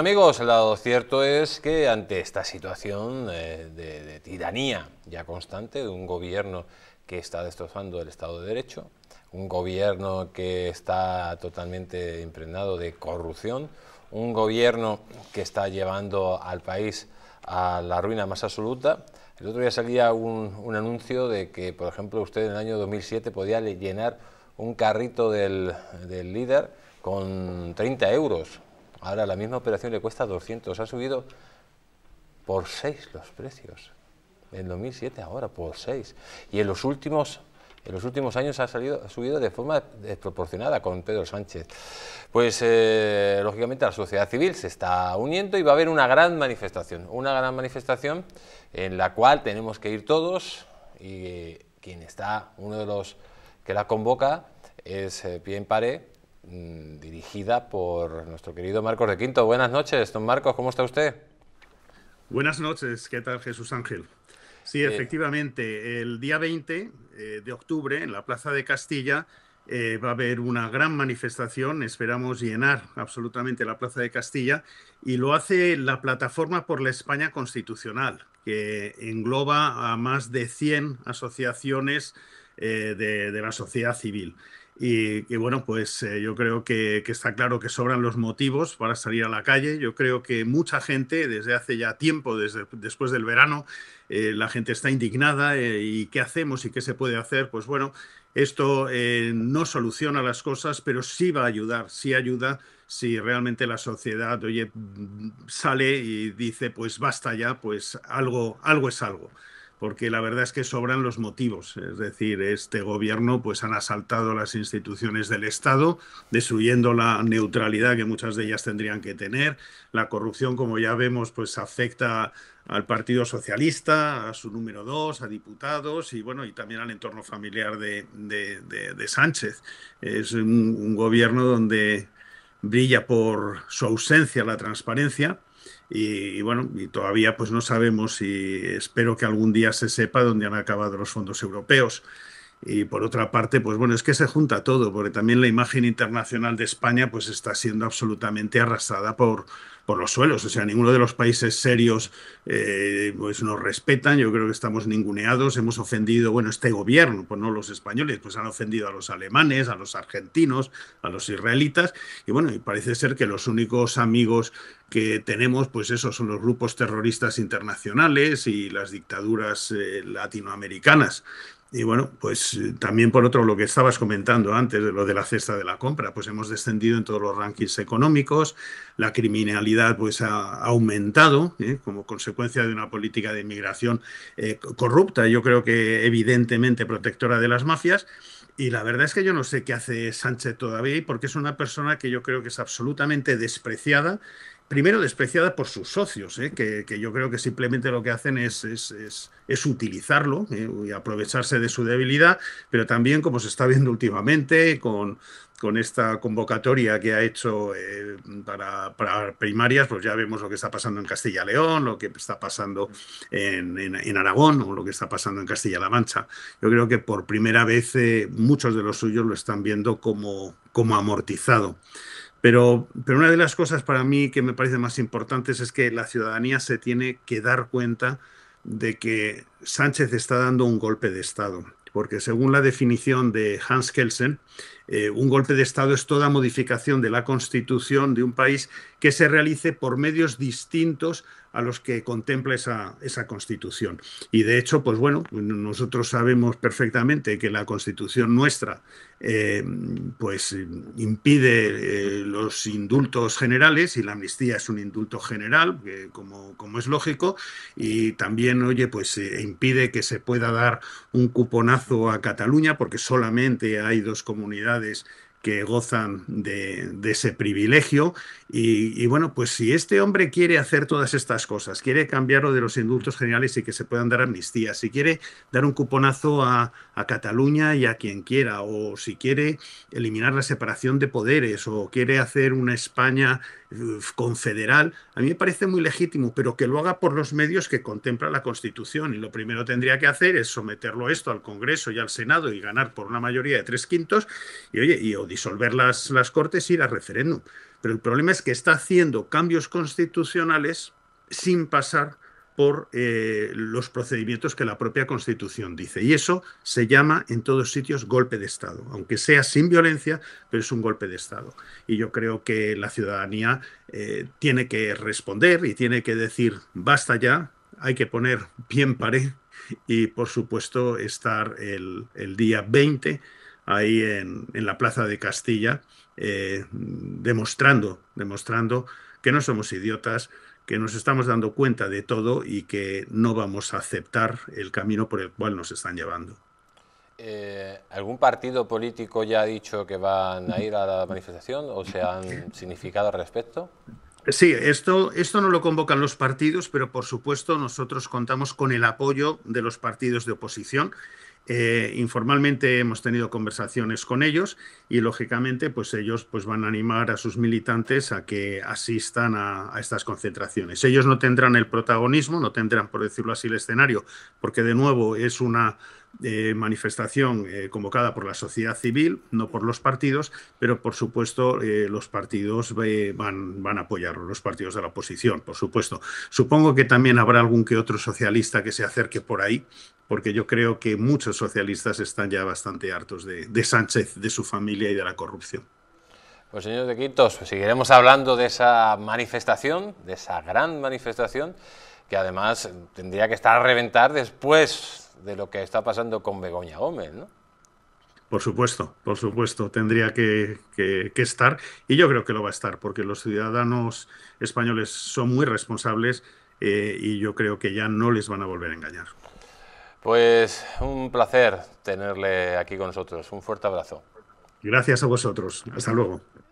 Amigos, el lado cierto es que ante esta situación eh, de, tiranía ya constante de un gobierno que está destrozando el Estado de Derecho, un gobierno que está totalmente impregnado de corrupción, un gobierno que está llevando al país a la ruina más absoluta. El otro día salía un, anuncio de que, por ejemplo, usted en el año 2007 podía llenar un carrito del líder con 30 euros Ahora la misma operación le cuesta 200. Ha subido por 6 los precios. En 2007 ahora por 6. Y en los últimos en los últimos años ha, salido, subido de forma desproporcionada con Pedro Sánchez. Pues, eh, lógicamente, la sociedad civil se está uniendo y va a haber una gran manifestación, una gran manifestación en la cual tenemos que ir todos y quien está, uno de los que la convoca es eh, Pien Paré, Mm, dirigida por nuestro querido Marcos de Quinto. Buenas noches, don Marcos, ¿cómo está usted? Buenas noches, ¿qué tal Jesús Ángel? Sí, eh, efectivamente, el día 20 eh, de octubre en la Plaza de Castilla eh, va a haber una gran manifestación, esperamos llenar absolutamente la Plaza de Castilla y lo hace la Plataforma por la España Constitucional, que engloba a más de 100 asociaciones de, la sociedad civil. Y, bueno, pues eh, yo creo que, está claro que sobran los motivos para salir a la calle. Yo creo que mucha gente, desde hace ya tiempo, desde después del verano, eh, la gente está indignada eh, y qué hacemos y qué se puede hacer. Pues bueno, esto no soluciona las cosas, pero sí va a ayudar, sí ayuda si realmente la sociedad, oye, sale y dice, pues basta ya, pues algo, algo es algo porque la verdad es que sobran los motivos. Es decir, este gobierno pues han asaltado las instituciones del Estado, destruyendo la neutralidad que muchas de ellas tendrían que tener. La corrupción, como ya vemos, pues afecta al Partido Socialista, a su número dos, a diputados y bueno, y también al entorno familiar de, Sánchez. Es un gobierno donde brilla por su ausencia la transparencia y, bueno, y todavía pues no sabemos y espero que algún día se sepa dónde han acabado los fondos europeos. Y por otra parte, pues bueno, es que se junta todo, porque también la imagen internacional de España pues está siendo absolutamente arrasada por, por los suelos. O sea, ninguno de los países serios eh, pues nos respetan. Yo creo que estamos ninguneados. Hemos ofendido, bueno, este gobierno, pues no los españoles, pues han ofendido a los alemanes, a los argentinos, a los israelitas. Y bueno, y parece ser que los únicos amigos que tenemos, pues esos son los grupos terroristas internacionales y las dictaduras eh, latinoamericanas. Y bueno, pues eh, también por otro lo que estabas comentando antes de lo de la cesta de la compra, pues hemos descendido en todos los rankings económicos, la criminalidad pues ha aumentado ¿eh? como consecuencia de una política de inmigración corrupta, yo creo que evidentemente protectora de las mafias. Y la verdad es que yo no sé qué hace Sánchez todavía, porque es una persona que yo creo que es absolutamente despreciada primero despreciada por sus socios, ¿eh? que, yo creo que simplemente lo que hacen es, es, utilizarlo ¿eh? y aprovecharse de su debilidad, pero también como se está viendo últimamente con, con esta convocatoria que ha hecho eh, para, primarias, pues ya vemos lo que está pasando en Castilla León, lo que está pasando en, Aragón o lo que está pasando en Castilla-La Mancha. Yo creo que por primera vez muchos de los suyos lo están viendo como, como amortizado. Pero, una de las cosas para mí que me parece más importantes es que la ciudadanía se tiene que dar cuenta de que Sánchez está dando un golpe de Estado, porque según la definición de Hans Kelsen, eh, un golpe de Estado es toda modificación de la constitución de un país que se realice por medios distintos a los que contempla esa, esa, constitución. Y de hecho, pues bueno, nosotros sabemos perfectamente que la constitución nuestra eh, pues impide eh, los indultos generales y la amnistía es un indulto general, como, como, es lógico, y también, oye, pues impide que se pueda dar un cuponazo a Cataluña porque solamente hay dos comunidades que gozan de, ese privilegio. Y, bueno, pues si este hombre quiere hacer todas estas cosas, quiere cambiarlo de los indultos generales y que se puedan dar amnistías, si quiere dar un cuponazo a, a Cataluña y a quien quiera, o si quiere eliminar la separación de poderes, o quiere hacer una España confederal, a mí me parece muy legítimo, pero que lo haga por los medios que contempla la Constitución. Y lo primero tendría que hacer es someterlo esto al Congreso y al Senado y ganar por una mayoría de tres quintos y, oye, y o disolver las, las Cortes y ir a referéndum. Pero el problema es que está haciendo cambios constitucionales sin pasar por eh, los procedimientos que la propia Constitución dice. Y eso se llama en todos sitios golpe de Estado, aunque sea sin violencia, pero es un golpe de Estado. Y yo creo que la ciudadanía eh, tiene que responder y tiene que decir, basta ya, hay que poner bien pared y, por supuesto, estar el, día 20 ahí en, la Plaza de Castilla eh, demostrando, demostrando que no somos idiotas, que nos estamos dando cuenta de todo y que no vamos a aceptar el camino por el cual nos están llevando. Eh, ¿Algún partido político ya ha dicho que van a ir a la manifestación o se han significado al respecto? Sí, esto, esto no lo convocan los partidos, pero por supuesto nosotros contamos con el apoyo de los partidos de oposición eh, informalmente hemos tenido conversaciones con ellos y lógicamente pues ellos pues van a animar a sus militantes a que asistan a, a, estas concentraciones. Ellos no tendrán el protagonismo, no tendrán por decirlo así el escenario, porque de nuevo es una eh, manifestación eh, convocada por la sociedad civil, no por los partidos, pero por supuesto eh, los partidos van, van a apoyarlo, los partidos de la oposición, por supuesto. Supongo que también habrá algún que otro socialista que se acerque por ahí, porque yo creo que muchos socialistas están ya bastante hartos de, Sánchez, de su familia y de la corrupción. Pues señor de Quintos, seguiremos hablando de esa manifestación, de esa gran manifestación, que además tendría que estar a reventar después de lo que está pasando con Begoña Gómez, ¿no? Por supuesto, por supuesto, tendría que, estar y yo creo que lo va a estar porque los ciudadanos españoles son muy responsables eh, y yo creo que ya no les van a volver a engañar. Pues un placer tenerle aquí con nosotros. Un fuerte abrazo. Gracias a vosotros. Hasta luego.